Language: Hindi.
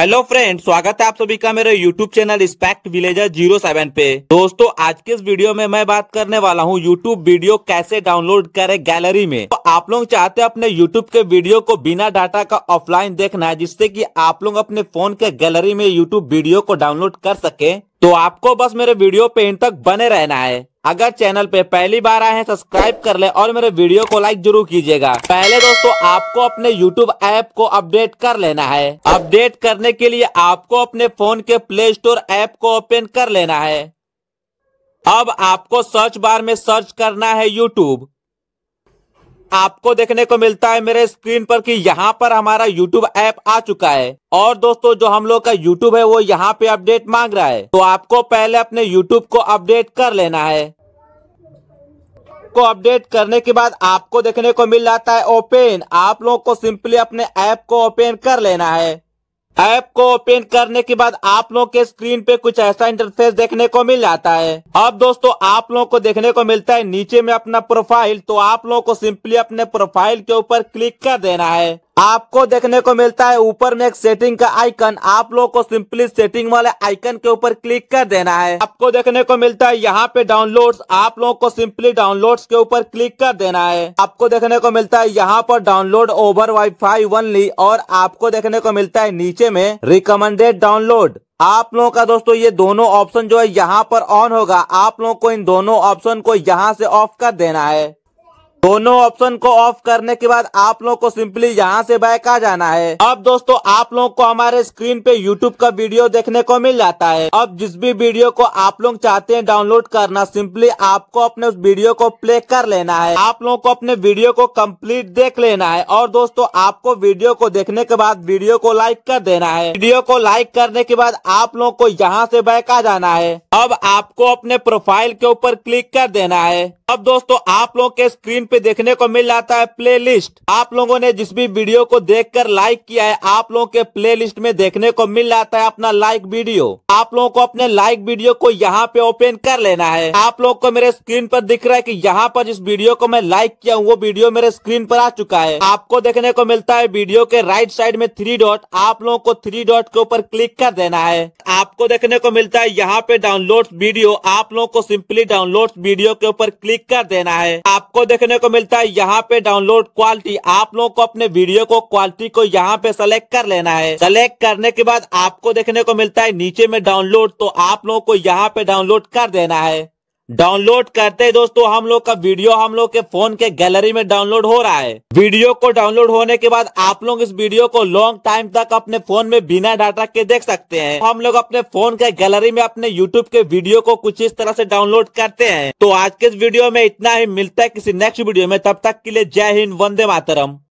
हेलो फ्रेंड स्वागत है आप सभी का मेरे यूट्यूब चैनल स्पेक्ट विलेजर जीरो सेवन पे दोस्तों आज के इस वीडियो में मैं बात करने वाला हूँ यूट्यूब वीडियो कैसे डाउनलोड करें गैलरी में तो आप लोग चाहते हैं अपने यूट्यूब के वीडियो को बिना डाटा का ऑफलाइन देखना है जिससे कि आप लोग अपने फोन के गैलरी में यूट्यूब वीडियो को डाउनलोड कर सके तो आपको बस मेरे वीडियो पे इन तक बने रहना है अगर चैनल पे पहली बार आए हैं सब्सक्राइब कर ले और मेरे वीडियो को लाइक जरूर कीजिएगा पहले दोस्तों आपको अपने यूट्यूब ऐप को अपडेट कर लेना है अपडेट करने के लिए आपको अपने फोन के प्ले स्टोर ऐप को ओपन कर लेना है अब आपको सर्च बार में सर्च करना है यूट्यूब आपको देखने को मिलता है मेरे स्क्रीन पर कि यहाँ पर हमारा यूट्यूब ऐप आ चुका है और दोस्तों जो हम लोग का यूट्यूब है वो यहाँ पे अपडेट मांग रहा है तो आपको पहले अपने यूट्यूब को अपडेट कर लेना है को अपडेट करने के बाद आपको देखने को मिल जाता है ओपन आप लोगों को सिंपली अपने ऐप को ओपन कर लेना है ऐप को ओपन करने के बाद आप लोग के स्क्रीन पे कुछ ऐसा इंटरफेस देखने को मिल जाता है अब दोस्तों आप लोगों को देखने को मिलता है नीचे में अपना प्रोफाइल तो आप लोगों को सिंपली अपने प्रोफाइल के ऊपर क्लिक कर देना है आपको देखने को मिलता है ऊपर में एक सेटिंग का आइकन आप लोग को सिंपली सेटिंग वाले आइकन के ऊपर क्लिक कर देना है आपको देखने को मिलता है यहाँ पे डाउनलोड्स आप लोगों को सिंपली डाउनलोड्स के ऊपर क्लिक कर देना है आपको देखने को मिलता है यहाँ पर डाउनलोड ओवर वाईफाई ली और आपको देखने को मिलता है नीचे में रिकमेंडेड डाउनलोड आप लोगों का दोस्तों ये दोनों ऑप्शन जो है यहाँ पर ऑन होगा आप लोगों को इन दोनों ऑप्शन को यहाँ से ऑफ कर देना है दोनों ऑप्शन को ऑफ करने के बाद आप लोग को सिंपली यहाँ से बैक आ जाना है अब दोस्तों आप लोगों को हमारे स्क्रीन पे यूट्यूब का वीडियो देखने को मिल जाता है अब जिस भी वीडियो को आप लोग चाहते हैं डाउनलोड करना सिंपली आपको अपने उस वीडियो को प्ले कर लेना है आप लोग को अपने वीडियो को कम्प्लीट देख लेना है और दोस्तों आपको वीडियो को देखने के बाद वीडियो को लाइक कर देना है वीडियो को लाइक करने के बाद आप लोगों को यहाँ से बैक आ जाना है अब आपको अपने प्रोफाइल के ऊपर क्लिक कर देना है अब दोस्तों आप लोग के स्क्रीन पे पे देखने को मिल जाता है प्ले आप लोगों ने जिस भी वीडियो को देख लाइक किया है आप लोगों के प्ले में देखने को मिल जाता है अपना लाइक वीडियो आप लोगों को अपने लाइक वीडियो को यहाँ पे ओपन कर लेना है आप लोग को मेरे स्क्रीन पर दिख रहा है की यहाँ पर जिस वीडियो को मैं लाइक किया हूँ वो वीडियो मेरे स्क्रीन पर आ चुका है आपको देखने को मिलता है वीडियो के राइट साइड में थ्री डॉट आप लोगों को थ्री डॉट के ऊपर क्लिक कर देना है आपको देखने को मिलता है यहाँ पे डाउनलोड वीडियो आप लोगों को सिंपली डाउनलोड वीडियो के ऊपर क्लिक कर देना है आपको देखने देखने को मिलता है यहाँ पे डाउनलोड क्वालिटी आप लोगों को अपने वीडियो को क्वालिटी को यहाँ पे सेलेक्ट कर लेना है सेलेक्ट करने के बाद आपको देखने को मिलता है नीचे में डाउनलोड तो आप लोगों को यहाँ पे डाउनलोड कर देना है डाउनलोड करते ही दोस्तों हम लोग का वीडियो हम लोग के फोन के गैलरी में डाउनलोड हो रहा है वीडियो को डाउनलोड होने के बाद आप लोग इस वीडियो को लॉन्ग टाइम तक अपने फोन में बिना डाटा के देख सकते हैं हम लोग अपने फोन के गैलरी में अपने यूट्यूब के वीडियो को कुछ इस तरह से डाउनलोड करते हैं तो आज के इस वीडियो में इतना ही मिलता है किसी नेक्स्ट वीडियो में तब तक के लिए जय हिंद वंदे मातरम